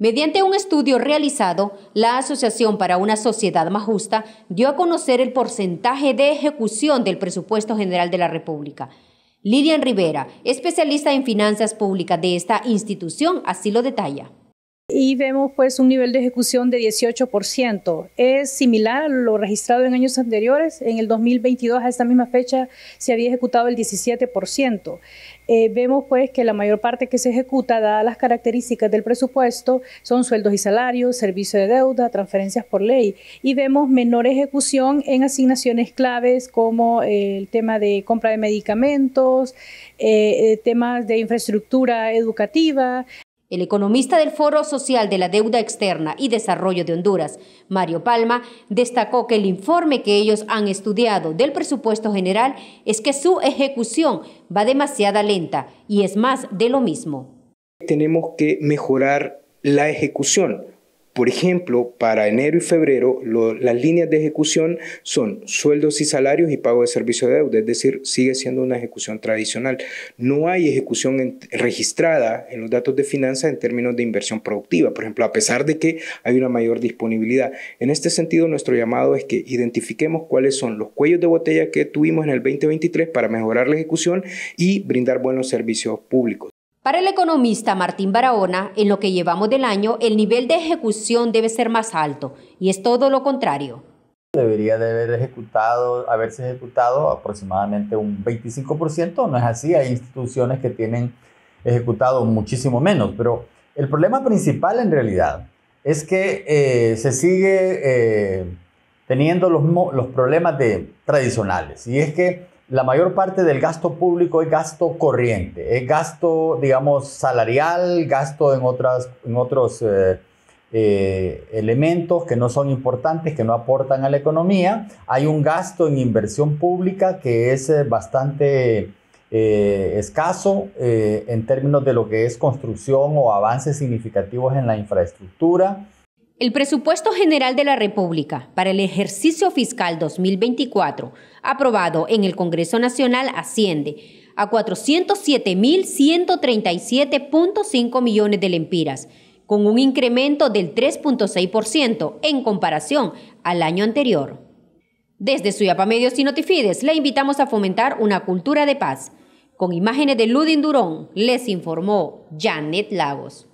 Mediante un estudio realizado, la Asociación para una Sociedad Más Justa dio a conocer el porcentaje de ejecución del presupuesto general de la República. Lilian Rivera, especialista en finanzas públicas de esta institución, así lo detalla y vemos pues un nivel de ejecución de 18%. Es similar a lo registrado en años anteriores. En el 2022 a esta misma fecha se había ejecutado el 17%. Eh, vemos pues que la mayor parte que se ejecuta, dadas las características del presupuesto, son sueldos y salarios, servicio de deuda, transferencias por ley. Y vemos menor ejecución en asignaciones claves como eh, el tema de compra de medicamentos, eh, temas de infraestructura educativa, el economista del Foro Social de la Deuda Externa y Desarrollo de Honduras, Mario Palma, destacó que el informe que ellos han estudiado del presupuesto general es que su ejecución va demasiada lenta y es más de lo mismo. Tenemos que mejorar la ejecución por ejemplo, para enero y febrero las líneas de ejecución son sueldos y salarios y pago de servicio de deuda, es decir, sigue siendo una ejecución tradicional. No hay ejecución registrada en los datos de finanzas en términos de inversión productiva, por ejemplo, a pesar de que hay una mayor disponibilidad. En este sentido, nuestro llamado es que identifiquemos cuáles son los cuellos de botella que tuvimos en el 2023 para mejorar la ejecución y brindar buenos servicios públicos. Para el economista Martín Barahona, en lo que llevamos del año, el nivel de ejecución debe ser más alto, y es todo lo contrario. Debería haber ejecutado, haberse ejecutado aproximadamente un 25%, no es así, hay instituciones que tienen ejecutado muchísimo menos, pero el problema principal en realidad es que eh, se sigue eh, teniendo los, problemas tradicionales, y es que la mayor parte del gasto público es gasto corriente, es gasto, digamos, salarial, gasto en, en otros eh, eh, elementos que no son importantes, que no aportan a la economía. Hay un gasto en inversión pública que es eh, bastante escaso en términos de lo que es construcción o avances significativos en la infraestructura el presupuesto general de la República para el ejercicio fiscal 2024, aprobado en el Congreso Nacional, asciende a 407.137.5 millones de lempiras, con un incremento del 3.6% en comparación al año anterior. Desde Suyapa Medios y Notifides le invitamos a fomentar una cultura de paz. Con imágenes de Ludin Durón, les informó Janet Lagos.